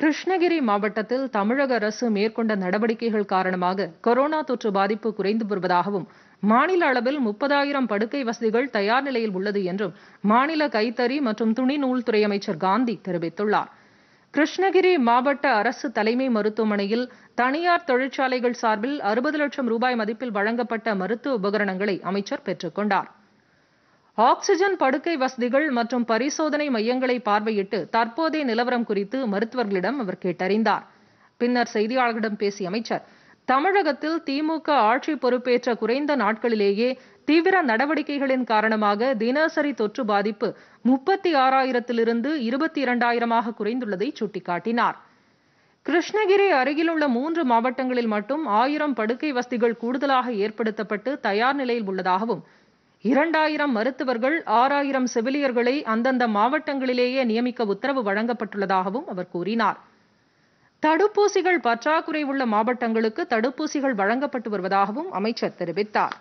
கிருஷ்ணகிரி மாவட்டத்தில் தமிழக அரசு மேற்கொண்ட நடவடிக்கைகள் காரணமாக கொரோனா தொற்று பாதிப்பு குறைந்து வருவதாகவும் மாநில அளவில் முப்பதாயிரம் படுக்கை வசதிகள் தயார் நிலையில் உள்ளது என்றும் மாநில கைத்தறி மற்றும் துணி நூல்துறை அமைச்சர் காந்தி தெரிவித்துள்ளார் கிருஷ்ணகிரி மாவட்ட அரசு தலைமை மருத்துவமனையில் தனியார் தொழிற்சாலைகள் சார்பில் அறுபது லட்சம் ரூபாய் மதிப்பில் வழங்கப்பட்ட மருத்துவ உபகரணங்களை அமைச்சர் பெற்றுக்கொண்டார் ஆக்சிஜன் படுக்கை வசதிகள் மற்றும் பரிசோதனை மையங்களை பார்வையிட்டு தற்போதைய நிலவரம் குறித்து மருத்துவர்களிடம் அவர் கேட்டறிந்தார் பின்னர் செய்தியாளர்களிடம் பேசிய அமைச்சர் தமிழகத்தில் திமுக ஆட்சி பொறுப்பேற்ற குறைந்த நாட்களிலேயே தீவிர நடவடிக்கைகளின் காரணமாக தினசரி தொற்று பாதிப்பு முப்பத்தி ஆறாயிரத்திலிருந்து இருபத்தி இரண்டாயிரமாக குறைந்துள்ளதை சுட்டிக்காட்டினார் கிருஷ்ணகிரி அருகிலுள்ள மூன்று மாவட்டங்களில் மட்டும் ஆயிரம் படுக்கை வசதிகள் கூடுதலாக ஏற்படுத்தப்பட்டு தயார் நிலையில் உள்ளதாகவும் இரண்டாயிரம் மருத்துவர்கள் ஆறாயிரம் செவிலியர்களை அந்தந்த மாவட்டங்களிலேயே நியமிக்க உத்தரவு வழங்கப்பட்டுள்ளதாகவும் அவர் கூறினார் தடுப்பூசிகள் பற்றாக்குறை உள்ள மாவட்டங்களுக்கு தடுப்பூசிகள் வழங்கப்பட்டு வருவதாகவும் அமைச்சர் தெரிவித்தார்